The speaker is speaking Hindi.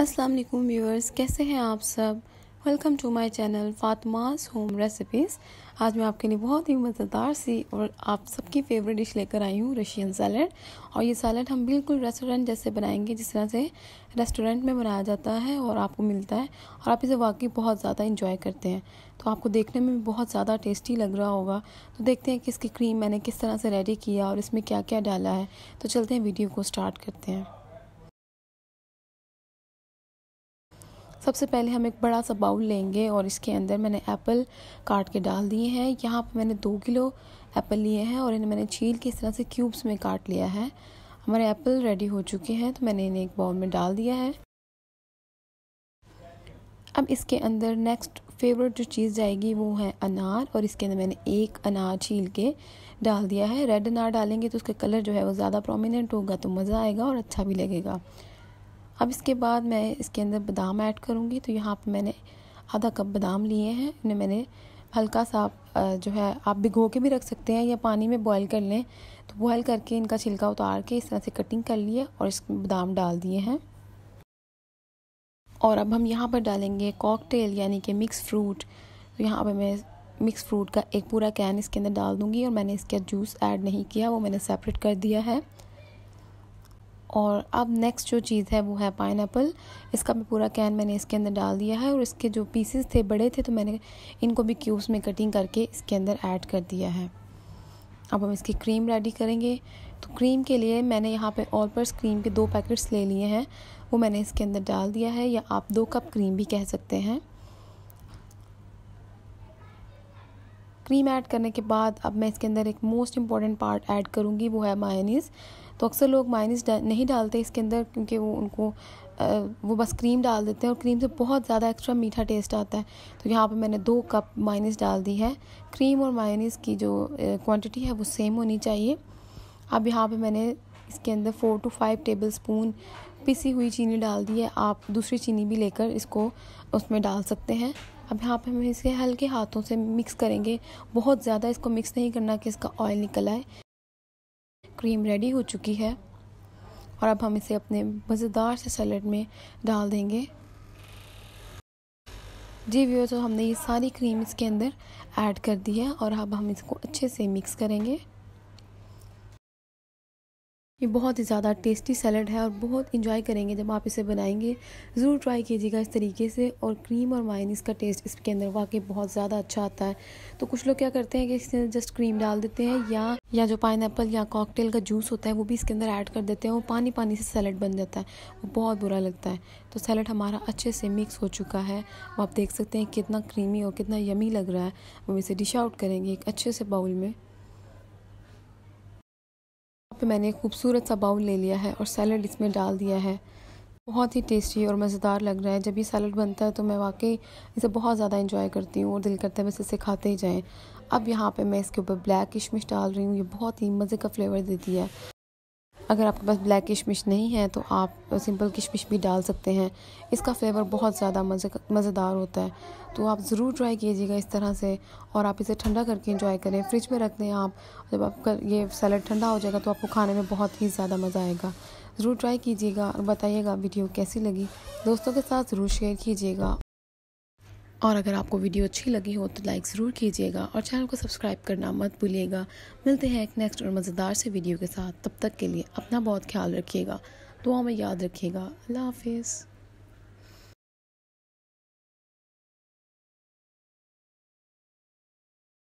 अस्सलाम वालेकुम व्यूअर्स कैसे हैं आप सब welcome to my channel Fatma's home recipes आज मैं आपके लिए बहुत ही मज़ेदार सी और आप सबकी फेवरेट डिश लेकर आई हूँ रशियन सैलड और ये सैलड हम बिल्कुल रेस्टोरेंट जैसे बनाएंगे जिस तरह से रेस्टोरेंट में बनाया जाता है और आपको मिलता है और आप इसे वाकई बहुत ज़्यादा इंजॉय करते हैं तो आपको देखने में भी बहुत ज़्यादा टेस्टी लग रहा होगा तो देखते हैं कि इसकी क्रीम मैंने किस तरह से रेडी किया और इसमें क्या क्या डाला है तो चलते हैं वीडियो को स्टार्ट करते हैं सबसे पहले हम एक बड़ा सा बाउल लेंगे और इसके अंदर मैंने एप्पल काट के डाल दिए हैं यहाँ पर मैंने दो किलो एप्पल लिए हैं और इन्हें मैंने छील के इस तरह से क्यूब्स में काट लिया है हमारे एप्पल रेडी हो चुके हैं तो मैंने इन्हें एक बाउल में डाल दिया है अब इसके अंदर नेक्स्ट फेवरेट जो चीज़ जाएगी वो है अनार और इसके अंदर मैंने एक अनार छील के डाल दिया है रेड अनार डालेंगे तो उसका कलर जो है वो ज़्यादा प्रोमिनेंट होगा तो मज़ा आएगा और अच्छा भी लगेगा अब इसके बाद मैं इसके अंदर बादाम ऐड करूँगी तो यहाँ पर मैंने आधा कप बादाम लिए हैं इन्हें मैंने हल्का सा जो है आप भिगो के भी रख सकते हैं या पानी में बॉयल कर लें तो बॉयल करके इनका छिलका उतार के इस तरह से कटिंग कर लिए और इस बादाम डाल दिए हैं और अब हम यहाँ पर डालेंगे कॉकटेल यानी कि मिक्स फ्रूट तो यहाँ पर मैं मिक्स फ्रूट का एक पूरा कैन इसके अंदर डाल दूँगी और मैंने इसका जूस ऐड नहीं किया वो मैंने सेपरेट कर दिया है और अब नेक्स्ट जो चीज़ है वो है पाइन इसका भी पूरा कैन मैंने इसके अंदर डाल दिया है और इसके जो पीसेस थे बड़े थे तो मैंने इनको भी क्यूब्स में कटिंग करके इसके अंदर ऐड कर दिया है अब हम इसकी क्रीम रेडी करेंगे तो क्रीम के लिए मैंने यहाँ पे ऑल पर्स क्रीम के दो पैकेट्स ले लिए हैं वो मैंने इसके अंदर डाल दिया है या आप दो कप क्रीम भी कह सकते हैं क्रीम ऐड करने के बाद अब मैं इसके अंदर एक मोस्ट इंपॉर्टेंट पार्ट ऐड करूँगी वो है मायनीस तो अक्सर लोग मायनीस डा, नहीं डालते इसके अंदर क्योंकि वो उनको आ, वो बस क्रीम डाल देते हैं और क्रीम से बहुत ज़्यादा एक्स्ट्रा मीठा टेस्ट आता है तो यहाँ पे मैंने दो कप मायनीस डाल दी है क्रीम और मायनीस की जो क्वांटिटी है वो सेम होनी चाहिए अब यहाँ पे मैंने इसके अंदर four to five tablespoon पिसी हुई चीनी डाल दी है आप दूसरी चीनी भी लेकर इसको उसमें डाल सकते हैं अब यहाँ पे हम इसे हल्के हाथों से मिक्स करेंगे बहुत ज़्यादा इसको मिक्स नहीं करना कि इसका ऑयल निकल आए क्रीम रेडी हो चुकी है और अब हम इसे अपने मज़ेदार से सैलड में डाल देंगे जी व्यू तो हमने ये सारी क्रीम इसके अंदर ऐड कर दी है और अब हम इसको अच्छे से मिक्स करेंगे ये बहुत ही ज़्यादा टेस्टी सैलड है और बहुत इंजॉय करेंगे जब आप इसे बनाएंगे ज़रूर ट्राई कीजिएगा इस तरीके से और क्रीम और मायनीस का टेस्ट इसके अंदर वाकई बहुत ज़्यादा अच्छा आता है तो कुछ लोग क्या करते हैं कि इसके अंदर जस्ट क्रीम डाल देते हैं या या जो पाइन या कॉकटेल का जूस होता है वो भी इसके अंदर ऐड कर देते हैं वो पानी पानी से सैलड बन जाता है वो बहुत बुरा लगता है तो सैलड हमारा अच्छे से मिक्स हो चुका है आप देख सकते हैं कितना क्रीमी और कितना यमी लग रहा है हम इसे डिश आउट करेंगे एक अच्छे से बाउल में पे मैंने खूबसूरत सा बाउल ले लिया है और सैलड इसमें डाल दिया है बहुत ही टेस्टी और मज़ेदार लग रहा है जब ये सैलड बनता है तो मैं वाकई इसे बहुत ज़्यादा इंजॉय करती हूँ और दिल करता है बस इसे खाते ही जाएँ अब यहाँ पे मैं इसके ऊपर ब्लैक किशमिश डाल रही हूँ ये बहुत ही मज़े का फ्लेवर देती है अगर आपके पास ब्लैक किशमिश नहीं है तो आप सिंपल किशमिश भी डाल सकते हैं इसका फ्लेवर बहुत ज़्यादा मज़े मज़ेदार होता है तो आप ज़रूर ट्राई कीजिएगा इस तरह से और आप इसे ठंडा करके इंजॉय करें फ्रिज में रख दें आप जब आपका ये सैलड ठंडा हो जाएगा तो आपको खाने में बहुत ही ज़्यादा मज़ा आएगा ज़रूर ट्राई कीजिएगा और बताइएगा वीडियो कैसी लगी दोस्तों के साथ ज़रूर शेयर कीजिएगा और अगर आपको वीडियो अच्छी लगी हो तो लाइक ज़रूर कीजिएगा और चैनल को सब्सक्राइब करना मत भूलिएगा मिलते हैं एक नेक्स्ट और मज़ेदार से वीडियो के साथ तब तक के लिए अपना बहुत ख्याल रखिएगा दुआ में याद रखिएगा अल्लाह हाफिज़